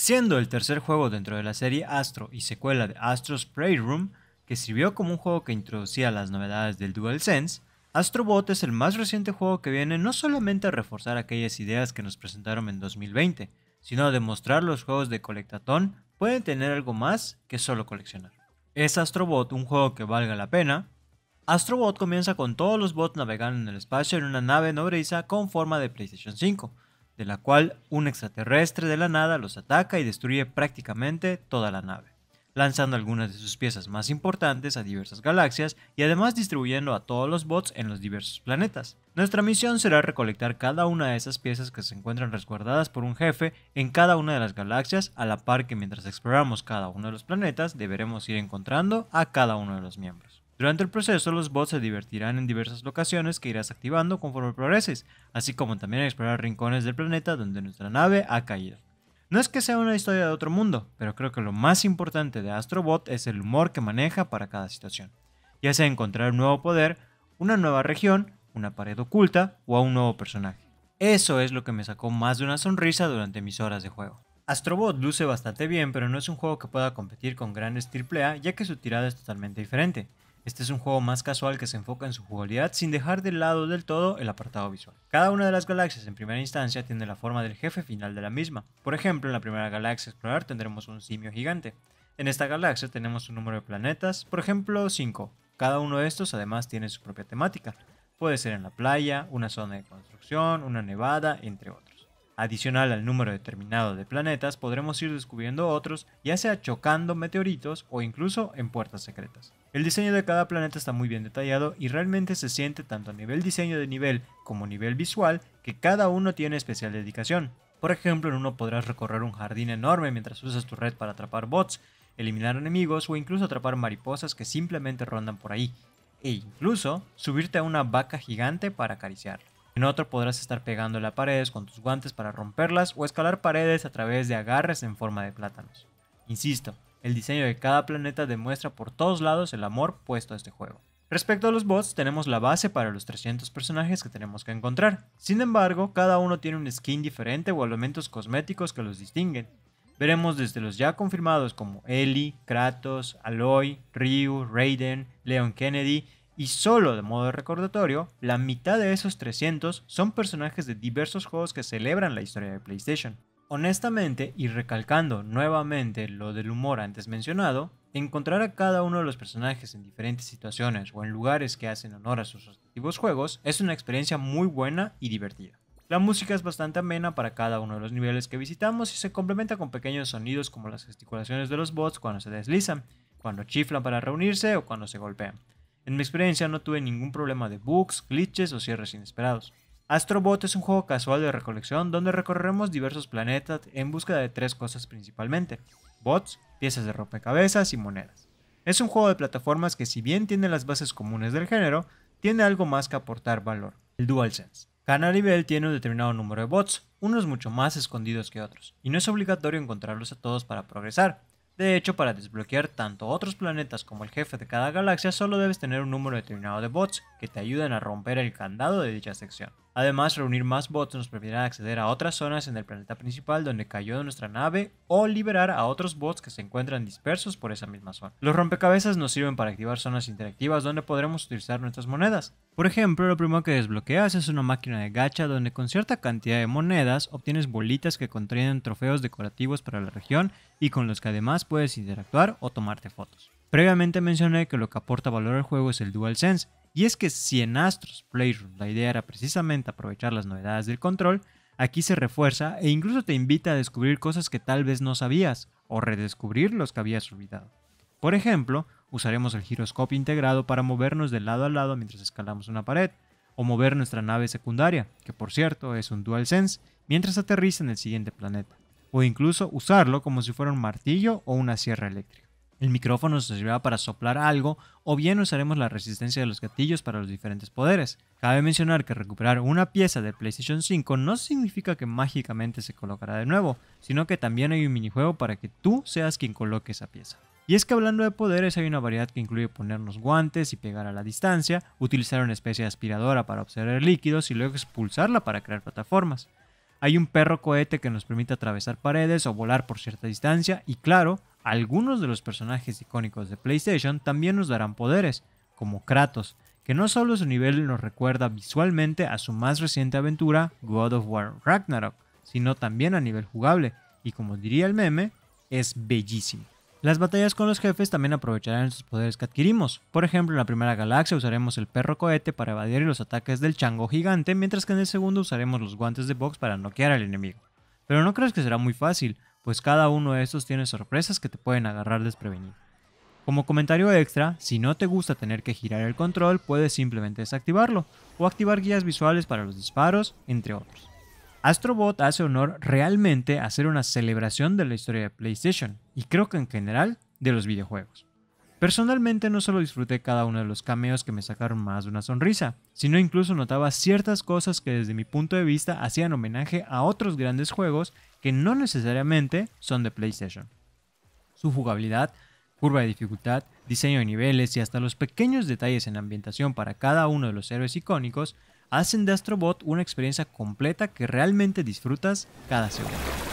siendo el tercer juego dentro de la serie Astro y secuela de Astro's Playroom, que sirvió como un juego que introducía las novedades del DualSense, Astrobot es el más reciente juego que viene no solamente a reforzar aquellas ideas que nos presentaron en 2020, sino a demostrar los juegos de colectatón pueden tener algo más que solo coleccionar. ¿Es Astrobot un juego que valga la pena? Astrobot comienza con todos los bots navegando en el espacio en una nave nobreza con forma de PlayStation 5, de la cual un extraterrestre de la nada los ataca y destruye prácticamente toda la nave, lanzando algunas de sus piezas más importantes a diversas galaxias y además distribuyendo a todos los bots en los diversos planetas. Nuestra misión será recolectar cada una de esas piezas que se encuentran resguardadas por un jefe en cada una de las galaxias, a la par que mientras exploramos cada uno de los planetas deberemos ir encontrando a cada uno de los miembros. Durante el proceso, los bots se divertirán en diversas locaciones que irás activando conforme progreses, así como también explorar rincones del planeta donde nuestra nave ha caído. No es que sea una historia de otro mundo, pero creo que lo más importante de Astrobot es el humor que maneja para cada situación, ya sea encontrar un nuevo poder, una nueva región, una pared oculta o a un nuevo personaje. Eso es lo que me sacó más de una sonrisa durante mis horas de juego. Astrobot luce bastante bien, pero no es un juego que pueda competir con grandes AAA ya que su tirada es totalmente diferente. Este es un juego más casual que se enfoca en su jugabilidad sin dejar de lado del todo el apartado visual. Cada una de las galaxias en primera instancia tiene la forma del jefe final de la misma. Por ejemplo, en la primera galaxia a explorar tendremos un simio gigante. En esta galaxia tenemos un número de planetas, por ejemplo 5. Cada uno de estos además tiene su propia temática. Puede ser en la playa, una zona de construcción, una nevada, entre otros. Adicional al número determinado de planetas, podremos ir descubriendo otros, ya sea chocando meteoritos o incluso en puertas secretas. El diseño de cada planeta está muy bien detallado y realmente se siente tanto a nivel diseño de nivel como nivel visual que cada uno tiene especial dedicación. Por ejemplo, en uno podrás recorrer un jardín enorme mientras usas tu red para atrapar bots, eliminar enemigos o incluso atrapar mariposas que simplemente rondan por ahí, e incluso subirte a una vaca gigante para acariciarla. En otro podrás estar pegándole a paredes con tus guantes para romperlas o escalar paredes a través de agarres en forma de plátanos. Insisto, el diseño de cada planeta demuestra por todos lados el amor puesto a este juego. Respecto a los bots, tenemos la base para los 300 personajes que tenemos que encontrar. Sin embargo, cada uno tiene un skin diferente o elementos cosméticos que los distinguen. Veremos desde los ya confirmados como Eli, Kratos, Aloy, Ryu, Raiden, Leon Kennedy y solo de modo recordatorio, la mitad de esos 300 son personajes de diversos juegos que celebran la historia de PlayStation. Honestamente, y recalcando nuevamente lo del humor antes mencionado, encontrar a cada uno de los personajes en diferentes situaciones o en lugares que hacen honor a sus respectivos juegos es una experiencia muy buena y divertida. La música es bastante amena para cada uno de los niveles que visitamos y se complementa con pequeños sonidos como las gesticulaciones de los bots cuando se deslizan, cuando chiflan para reunirse o cuando se golpean. En mi experiencia no tuve ningún problema de bugs, glitches o cierres inesperados. Astrobot es un juego casual de recolección donde recorremos diversos planetas en búsqueda de tres cosas principalmente, bots, piezas de rompecabezas y monedas. Es un juego de plataformas que si bien tiene las bases comunes del género, tiene algo más que aportar valor, el DualSense. Cada nivel tiene un determinado número de bots, unos mucho más escondidos que otros, y no es obligatorio encontrarlos a todos para progresar, de hecho, para desbloquear tanto otros planetas como el jefe de cada galaxia, solo debes tener un número determinado de bots que te ayuden a romper el candado de dicha sección. Además, reunir más bots nos permitirá acceder a otras zonas en el planeta principal donde cayó nuestra nave o liberar a otros bots que se encuentran dispersos por esa misma zona. Los rompecabezas nos sirven para activar zonas interactivas donde podremos utilizar nuestras monedas. Por ejemplo, lo primero que desbloqueas es una máquina de gacha donde con cierta cantidad de monedas obtienes bolitas que contienen trofeos decorativos para la región y con los que además puedes interactuar o tomarte fotos. Previamente mencioné que lo que aporta valor al juego es el DualSense, y es que si en Astros Playroom la idea era precisamente aprovechar las novedades del control, aquí se refuerza e incluso te invita a descubrir cosas que tal vez no sabías o redescubrir los que habías olvidado. Por ejemplo, Usaremos el giroscopio integrado para movernos de lado a lado mientras escalamos una pared o mover nuestra nave secundaria, que por cierto es un dual sense, mientras aterriza en el siguiente planeta, o incluso usarlo como si fuera un martillo o una sierra eléctrica. El micrófono nos servirá para soplar algo o bien usaremos la resistencia de los gatillos para los diferentes poderes. Cabe mencionar que recuperar una pieza de PlayStation 5 no significa que mágicamente se colocará de nuevo, sino que también hay un minijuego para que tú seas quien coloque esa pieza. Y es que hablando de poderes hay una variedad que incluye ponernos guantes y pegar a la distancia, utilizar una especie de aspiradora para observar líquidos y luego expulsarla para crear plataformas. Hay un perro cohete que nos permite atravesar paredes o volar por cierta distancia y claro, algunos de los personajes icónicos de PlayStation también nos darán poderes, como Kratos, que no solo su nivel nos recuerda visualmente a su más reciente aventura, God of War Ragnarok, sino también a nivel jugable, y como diría el meme, es bellísimo. Las batallas con los jefes también aprovecharán sus poderes que adquirimos. Por ejemplo, en la primera galaxia usaremos el perro cohete para evadir los ataques del chango gigante, mientras que en el segundo usaremos los guantes de box para noquear al enemigo. Pero no creas que será muy fácil, pues cada uno de estos tiene sorpresas que te pueden agarrar desprevenido. Como comentario extra, si no te gusta tener que girar el control, puedes simplemente desactivarlo o activar guías visuales para los disparos, entre otros. Astrobot hace honor realmente a ser una celebración de la historia de PlayStation y creo que en general de los videojuegos. Personalmente no solo disfruté cada uno de los cameos que me sacaron más de una sonrisa, sino incluso notaba ciertas cosas que desde mi punto de vista hacían homenaje a otros grandes juegos que no necesariamente son de PlayStation. Su jugabilidad, curva de dificultad, diseño de niveles y hasta los pequeños detalles en ambientación para cada uno de los héroes icónicos hacen de Astrobot una experiencia completa que realmente disfrutas cada segundo.